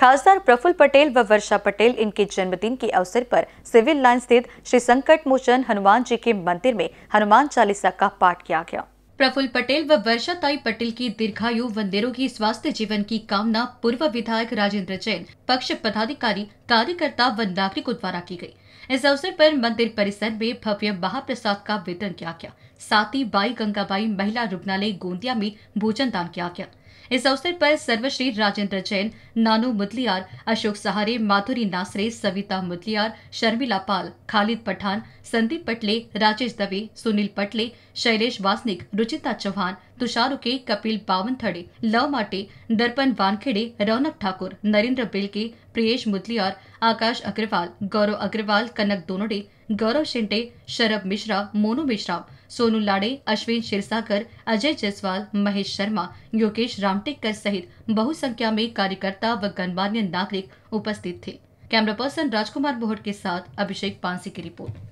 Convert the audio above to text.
खासदार प्रफुल्ल पटेल व वर्षा पटेल इनके जन्मदिन के अवसर पर सिविल लाइन स्थित श्री संकट मोचन हनुमान जी के मंदिर में हनुमान चालीसा का पाठ किया गया प्रफुल्ल पटेल व वर्षा ताई पटेल की दीर्घायु व निरोगी स्वास्थ्य जीवन की कामना पूर्व विधायक राजेंद्र जैन पक्ष पदाधिकारी कार्यकर्ता व नागरिकों द्वारा की गयी इस अवसर पर मंदिर परिसर में भव्य महाप्रसाद का वितरण किया गया साथ ही बाई गंगाबाई महिला रुग्णालय गोंदिया में भोजन दान किया गया इस अवसर पर सर्वश्री राजेंद्र जैन नानू मुदलियार अशोक सहारे माधुरी नासरे सविता मुदलियार शर्मिला पाल खालिद पठान संदीप पटले राजेश दवे सुनील पटले शैलेश वासनिक रुचिता चौहान तुषार उके कपिल बावनथड़े लव माटे दर्पण वानखेड़े रौनक ठाकुर नरेंद्र बिलके प्रियेश मुदलियार आकाश अग्रवाल गौरव अग्रवाल अग्रवाल कनक दोनोडे गौरव शिंटे शरभ मिश्रा मोनू मिश्रा सोनू लाड़े अश्विन शिरसाकर अजय जायसवाल महेश शर्मा योगेश रामटेकर सहित बहुसंख्या में कार्यकर्ता व गणमान्य नागरिक उपस्थित थे कैमरा पर्सन राजकुमार बोहट के साथ अभिषेक पांसी की रिपोर्ट